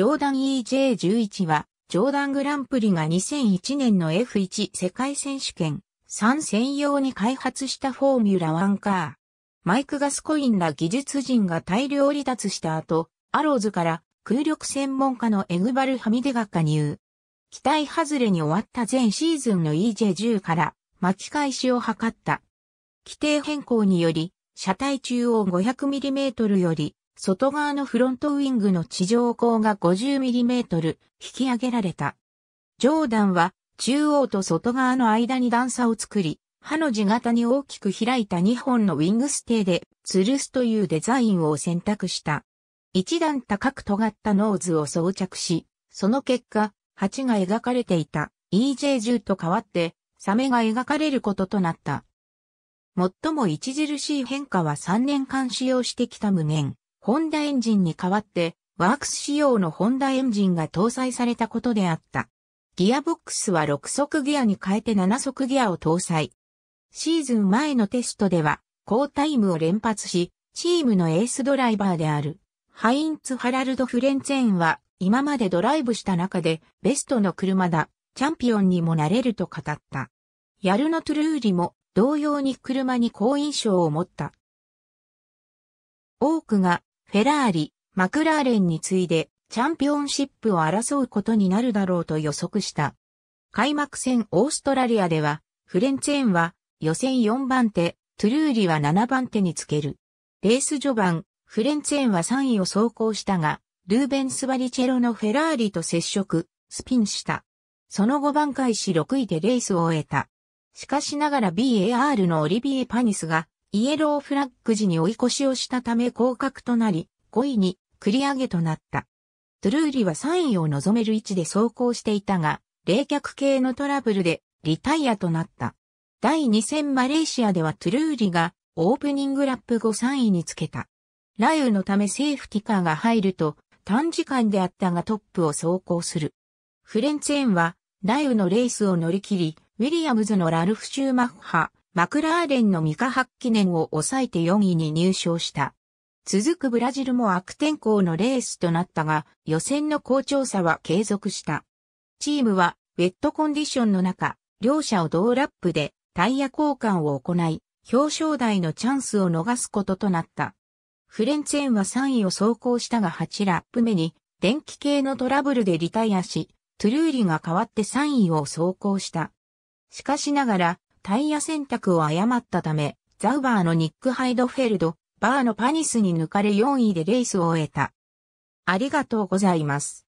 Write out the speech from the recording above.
ジョーダン EJ11 は、ジョーダングランプリが2001年の F1 世界選手権3専用に開発したフォーミュラワンカー。マイク・ガスコインら技術人が大量離脱した後、アローズから空力専門家のエグバル・ハミデが加入。期待外れに終わった前シーズンの EJ10 から巻き返しを図った。規定変更により、車体中央 500mm より外側のフロントウィングの地上高が 50mm 引き上げられた。ジョーダンは中央と外側の間に段差を作り、歯の字型に大きく開いた2本のウィングステーで吊るすというデザインを選択した。一段高く尖ったノーズを装着し、その結果、蜂が描かれていた EJ10 と変わって、サメが描かれることとなった。最も著しい変化は3年間使用してきた無限。ホンダエンジンに代わって、ワークス仕様のホンダエンジンが搭載されたことであった。ギアボックスは6速ギアに変えて7速ギアを搭載。シーズン前のテストでは、高タイムを連発し、チームのエースドライバーである、ハインツ・ハラルド・フレンツェーンは、今までドライブした中で、ベストの車だ、チャンピオンにもなれると語った。ヤルノ・トゥルーリも、同様に車に好印象を持った。多くがフェラーリ、マクラーレンに次いでチャンピオンシップを争うことになるだろうと予測した。開幕戦オーストラリアでは、フレンツェンは予選4番手、トゥルーリは7番手につける。レース序盤、フレンツェンは3位を走行したが、ルーベンスバリチェロのフェラーリと接触、スピンした。その後挽回し6位でレースを終えた。しかしながら BAR のオリビエ・パニスがイエローフラッグ時に追い越しをしたため降格となり、5位に繰り上げとなった。トゥルーリは3位を望める位置で走行していたが、冷却系のトラブルでリタイアとなった。第2戦マレーシアではトゥルーリがオープニングラップ後3位につけた。雷雨のためセーフティカーが入ると短時間であったがトップを走行する。フレンツェンは雷雨のレースを乗り切り、ウィリアムズのラルフ・シューマッハ、マクラーレンのミカハッキネンを抑えて4位に入賞した。続くブラジルも悪天候のレースとなったが、予選の好調さは継続した。チームは、ウェットコンディションの中、両者を同ラップでタイヤ交換を行い、表彰台のチャンスを逃すこととなった。フレンツェンは3位を走行したが8ラップ目に、電気系のトラブルでリタイアし、トゥルーリが代わって3位を走行した。しかしながら、タイヤ選択を誤ったため、ザウバーのニック・ハイドフェルド、バーのパニスに抜かれ4位でレースを終えた。ありがとうございます。